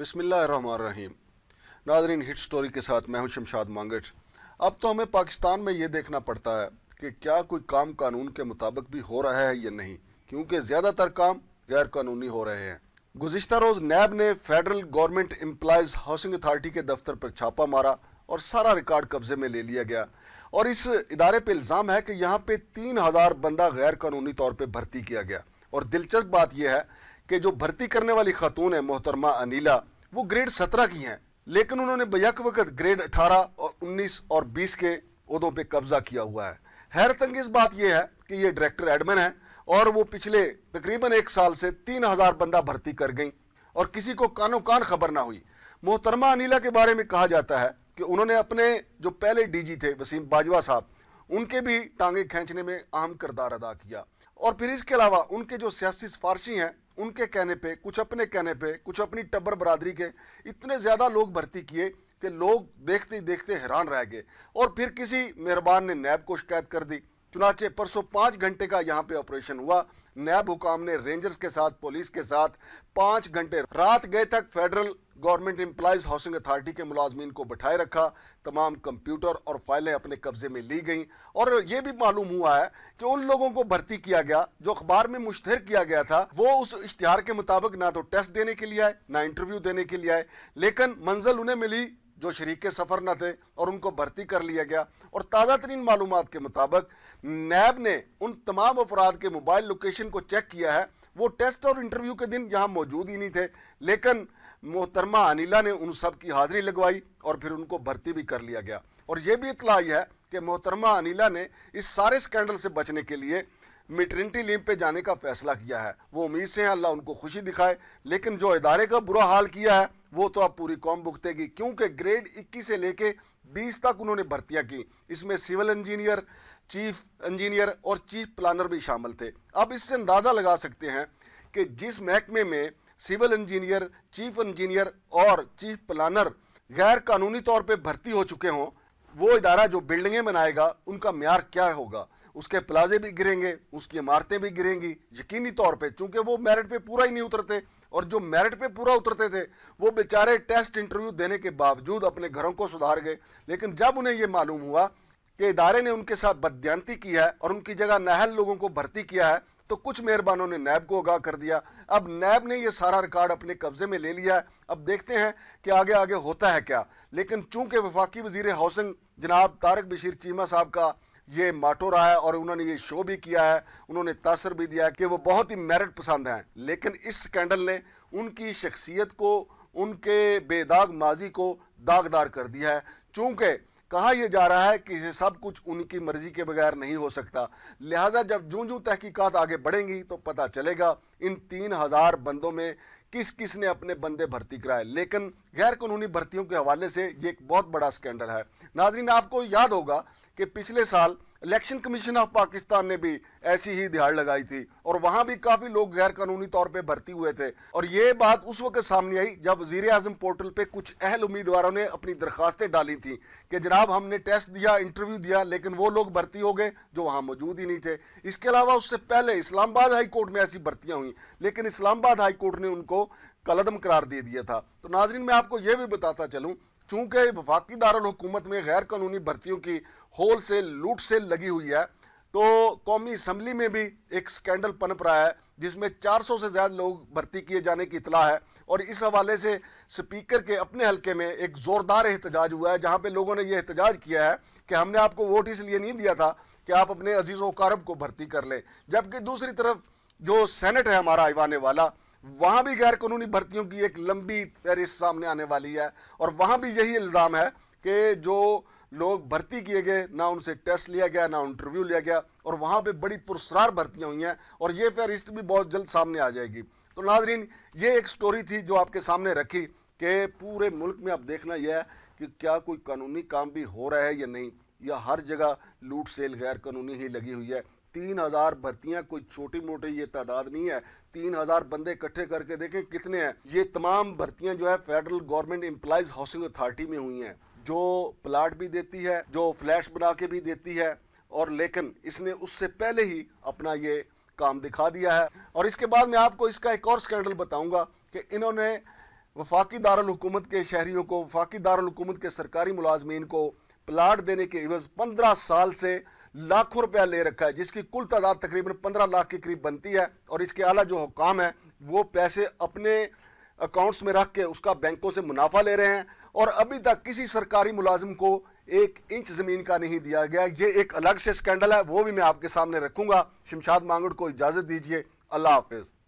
बिसमीम नाजरीन hit story के साथ मैं हूं शमशाद मांगट अब तो हमें पाकिस्तान में ये देखना पड़ता है कि क्या कोई काम कानून के मुताबिक भी हो रहा है या नहीं क्योंकि ज़्यादातर काम गैर कानूनी हो रहे हैं गुजशत रोज़ नैब ने federal government employees housing authority के दफ्तर पर छापा मारा और सारा रिकॉर्ड कब्जे में ले लिया गया और इस इदारे पर इल्ज़ाम है कि यहाँ पे तीन हज़ार बंदा गैर कानूनी तौर पर भर्ती किया गया और दिलचस्प बात यह है कि जो भर्ती करने वाली खातून है मोहतरमा अनिला वो ग्रेड सत्रह की हैं लेकिन उन्होंने बैक वक्त ग्रेड अठारह और उन्नीस और बीस के उदों पर कब्जा किया हुआ है हैरत अंगेज बात यह है कि ये डायरेक्टर एडमिन है और वो पिछले तकरीबन एक साल से तीन हज़ार बंदा भर्ती कर गई और किसी को कानो कान खबर ना हुई मोहतरमा अनिला के बारे में कहा जाता है कि उन्होंने अपने जो पहले डीजी थे वसीम बाजवा साहब उनके भी टांगे खींचने में अहम किरदार अदा किया और फिर इसके अलावा उनके जो सियासी सिफारशी हैं उनके कहने पे कुछ अपने कहने पे कुछ अपनी टब्बर बरादरी के इतने ज़्यादा लोग भर्ती किए कि लोग देखते ही देखते हैरान रह गए और फिर किसी मेहरबान ने नैब को शिकायत कर दी चुनाचे परसों पाँच घंटे का यहाँ पे ऑपरेशन हुआ नैब हुकाम ने रेंजर्स के साथ पुलिस के साथ पाँच घंटे रात गए तक federal government employees housing authority के मुलाजमीन को बैठाए रखा तमाम कंप्यूटर और फाइलें अपने कब्जे में ली गई और ये भी मालूम हुआ है कि उन लोगों को भर्ती किया गया जो अखबार में मुश्तर किया गया था वो उस इश्तहार के मुताबिक ना तो टेस्ट देने के लिए आए ना इंटरव्यू देने के लिए आए लेकिन मंजिल उन्हें मिली जो शरीक सफ़र न थे और उनको भर्ती कर लिया गया और ताज़ा तरीन मालूम के मुताबिक नैब ने उन तमाम अफराद के मोबाइल लोकेशन को चेक किया है वो टेस्ट और इंटरव्यू के दिन यहाँ मौजूद ही नहीं थे लेकिन मोहतरमा अनिला ने उन सब की हाजिरी लगवाई और फिर उनको भर्ती भी कर लिया गया और ये भी इतला आई है कि मोहतरमा अनिला ने इस सारे स्कैंडल से बचने के लिए मेटर्निटी लीव पे जाने का फैसला किया है वो उम्मीद से हैं अल्लाह उनको खुशी दिखाए लेकिन जो इदारे का बुरा हाल किया है वो तो अब पूरी कौम भुगतेगी क्योंकि ग्रेड 21 से लेके 20 तक उन्होंने भर्तियां की इसमें सिविल इंजीनियर चीफ इंजीनियर और चीफ प्लानर भी शामिल थे अब इससे अंदाज़ा लगा सकते हैं कि जिस महकमे में सिविल इंजीनियर चीफ इंजीनियर और चीफ प्लानर गैर कानूनी तौर पर भर्ती हो चुके हों वो इदारा जो बिल्डिंगें बनाएगा उनका मैार क्या होगा उसके प्लाजे भी गिरेंगे उसकी इमारतें भी गिरेंगी यकीनी तौर पे चूंकि वो मेरिट पे पूरा ही नहीं उतरते और जो मेरिट पे पूरा उतरते थे वो बेचारे टेस्ट इंटरव्यू देने के बावजूद अपने घरों को सुधार गए लेकिन जब उन्हें ये मालूम हुआ कि इदारे ने उनके साथ बदयांती की है और उनकी जगह नाहल लोगों को भर्ती किया है तो कुछ मेहरबानों ने नैब को आगाह कर दिया अब नैब ने यह सारा रिकॉर्ड अपने कब्जे में ले लिया है अब देखते हैं कि आगे आगे होता है क्या लेकिन चूंकि वफाकी वजीर हाउसिंग जनाब तारक बशीर चीमा साहब का ये माटो रहा है और उन्होंने ये शो भी किया है उन्होंने तासर भी दिया है कि वो बहुत ही मेरिट पसंद हैं लेकिन इस स्कैंडल ने उनकी शख्सियत को उनके बेदाग माजी को दागदार कर दिया है चूँकि कहा यह जा रहा है कि ये सब कुछ उनकी मर्जी के बगैर नहीं हो सकता लिहाजा जब जूं जूं तहक़ीक़त आगे बढ़ेंगी तो पता चलेगा इन तीन हज़ार बंदों में किस किस ने अपने बंदे भर्ती कराए लेकिन गैर कानूनी भर्तियों के हवाले से ये एक बहुत बड़ा स्कैंडल है नाजरीन आपको याद होगा कि पिछले साल इलेक्शन कमीशन ऑफ पाकिस्तान ने भी ऐसी ही दिहाड़ लगाई थी और वहां भी काफ़ी लोग गैर कानूनी तौर पर भर्ती हुए थे और ये बात उस वक्त सामने आई जब वजीर आजम पोर्टल पर कुछ अहल उम्मीदवारों ने अपनी दरखास्तें डाली थी कि जनाब हमने टेस्ट दिया इंटरव्यू दिया लेकिन वो लोग भर्ती हो गए जो वहां मौजूद ही नहीं थे इसके अलावा उससे पहले इस्लामाबाद हाई कोर्ट में ऐसी भर्तियां हुई लेकिन इस्लामाबाद हाईकोर्ट ने उनको कलदम करार दे दिया था तो नाजरीन मैं आपको यह भी बताता चलूँ चूंकि वफाकी दारकूमत में गैर कानूनी भर्तियों की होल सेल लूट सेल लगी हुई है तो कौमी असम्बली में भी एक स्कैंडल पनप रहा है जिसमें 400 से ज़्यादा लोग भर्ती किए जाने की इतला है और इस हवाले से स्पीकर के अपने हलके में एक ज़ोरदार एहतजाज हुआ है जहाँ पे लोगों ने यह एहतजाज किया है कि हमने आपको वोट इसलिए नहीं दिया था कि आप अपने अजीज़ व कारब को भर्ती कर लें जबकि दूसरी तरफ जो सेनेट है हमारा आवाने वाला वहाँ भी गैर कानूनी भर्तियों की एक लंबी फहरिस्त सामने आने वाली है और वहाँ भी यही इल्ज़ाम है कि जो लोग भर्ती किए गए ना उनसे टेस्ट लिया गया ना इंटरव्यू लिया गया और वहाँ पे बड़ी पुरस्कार भर्तियाँ हुई हैं और ये फहरिस्त भी बहुत जल्द सामने आ जाएगी तो नाजरीन ये एक स्टोरी थी जो आपके सामने रखी कि पूरे मुल्क में अब देखना यह है कि क्या कोई कानूनी काम भी हो रहा है या नहीं या हर जगह लूट सेल गैर कानूनी ही लगी हुई है तीन हजार भर्तियां कोई छोटी मोटी ये तादाद नहीं है तीन हजार बंदे इकट्ठे करके देखें कितने हैं ये तमाम भर्तियां जो है federal government employees housing authority में हुई हैं जो प्लाट भी देती है जो फ्लैश बना के भी देती है और लेकिन इसने उससे पहले ही अपना ये काम दिखा दिया है और इसके बाद मैं आपको इसका एक और स्कैंडल बताऊंगा कि इन्होंने वफाकी दारकूमत के शहरीों को वफाकी दारकूमत के सरकारी मुलाजमीन को प्लाट देने के एवज पंद्रह साल से लाखों रुपया ले रखा है जिसकी कुल तादाद तकरीबन पंद्रह लाख के करीब बनती है और इसके अला जो हुकाम है वो पैसे अपने अकाउंट्स में रख के उसका बैंकों से मुनाफा ले रहे हैं और अभी तक किसी सरकारी मुलाजिम को एक इंच ज़मीन का नहीं दिया गया ये एक अलग से स्कैंडल है वो भी मैं आपके सामने रखूँगा शमशाद मांगड़ को इजाज़त दीजिए अल्लाह हाफिज़